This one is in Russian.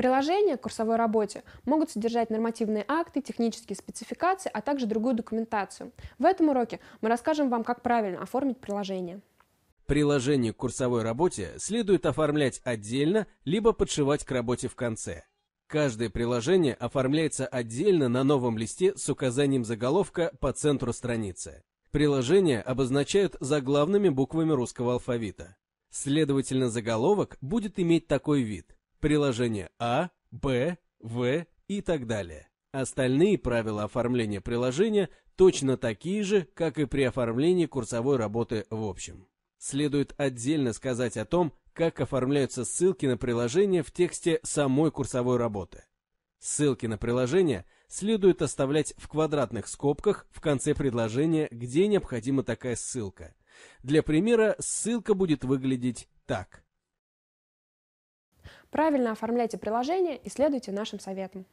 Приложения к курсовой работе могут содержать нормативные акты, технические спецификации, а также другую документацию. В этом уроке мы расскажем вам, как правильно оформить приложение. Приложение к курсовой работе следует оформлять отдельно, либо подшивать к работе в конце. Каждое приложение оформляется отдельно на новом листе с указанием заголовка по центру страницы. Приложения обозначают заглавными буквами русского алфавита. Следовательно, заголовок будет иметь такой вид – приложение А, Б, В и так далее. Остальные правила оформления приложения точно такие же, как и при оформлении курсовой работы в общем. Следует отдельно сказать о том, как оформляются ссылки на приложение в тексте самой курсовой работы. Ссылки на приложение следует оставлять в квадратных скобках в конце предложения, где необходима такая ссылка. Для примера ссылка будет выглядеть так. Правильно оформляйте приложение и следуйте нашим советам.